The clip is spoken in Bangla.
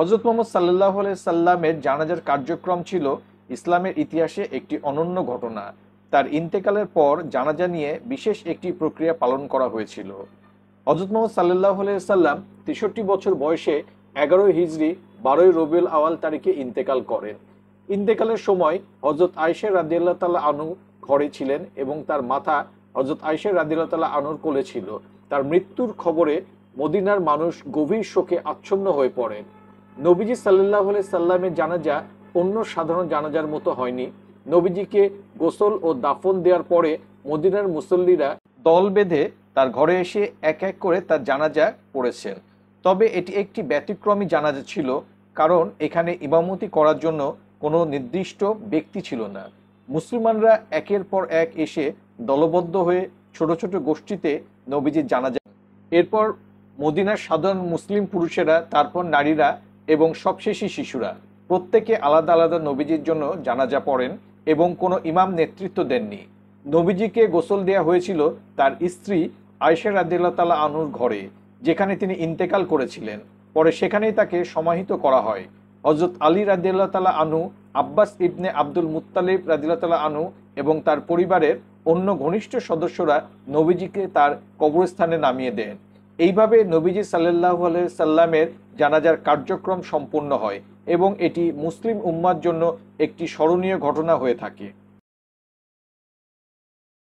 হজরত মোহাম্মদ সাল্লাহ সাল্লামের জানাজার কার্যক্রম ছিল ইসলামের ইতিহাসে একটি অনন্য ঘটনা তার ইন্তেকালের পর জানাজা নিয়ে বিশেষ একটি প্রক্রিয়া পালন করা হয়েছিল হজরত মোহাম্মদ সাল্লাহ সাল্লাম তেষট্টি বছর বয়সে এগারোই হিজড়ি বারোই রবিউল আওয়াল তারিখে ইন্তেকাল করেন ইন্তেকালের সময় হজরত আয়সা রাদিয়াল্লাহ তাল্লাহ আনু ঘরে ছিলেন এবং তার মাথা হজরত আয়সা রাদিয়াল্লাহ তাল্লাহ আনুর কোলে ছিল তার মৃত্যুর খবরে মদিনার মানুষ গভীর শোকে আচ্ছন্ন হয়ে পড়েন নবীজি সাল্লাহ সাল্লামের জানাজা অন্য সাধারণ জানাজার মতো হয়নি নবীজিকে গোসল ও দাফন দেওয়ার পরে মদিনার মুসল্লিরা দল বেঁধে তার ঘরে এসে এক এক করে তার জানাজা পড়েছেন তবে এটি একটি ব্যতিক্রমী জানাজা ছিল কারণ এখানে ইমামতি করার জন্য কোনো নির্দিষ্ট ব্যক্তি ছিল না মুসলমানরা একের পর এক এসে দলবদ্ধ হয়ে ছোট ছোট গোষ্ঠীতে নবীজির জানাজা এরপর মদিনার সাধারণ মুসলিম পুরুষেরা তারপর নারীরা এবং সবশেষই শিশুরা প্রত্যেকে আলাদা আলাদা নবীজির জন্য জানাজা পড়েন এবং কোনো ইমাম নেতৃত্ব দেননি নবীজিকে গোসল দেয়া হয়েছিল তার স্ত্রী আয়সা রাদিল্লা তালা আনুর ঘরে যেখানে তিনি ইন্তেকাল করেছিলেন পরে সেখানেই তাকে সমাহিত করা হয় হজরত আলী রাদিল্লা তালা আনু আব্বাস ইবনে আব্দুল মুতালিব রাদিল্লা তালা আনু এবং তার পরিবারের অন্য ঘনিষ্ঠ সদস্যরা নবীজিকে তার কবরস্থানে নামিয়ে দেন এইভাবে নবীজি সাল্লাহ সাল্লামের জানাজার কার্যক্রম সম্পন্ন হয় এবং এটি মুসলিম উম্মার জন্য একটি স্মরণীয় ঘটনা হয়ে থাকে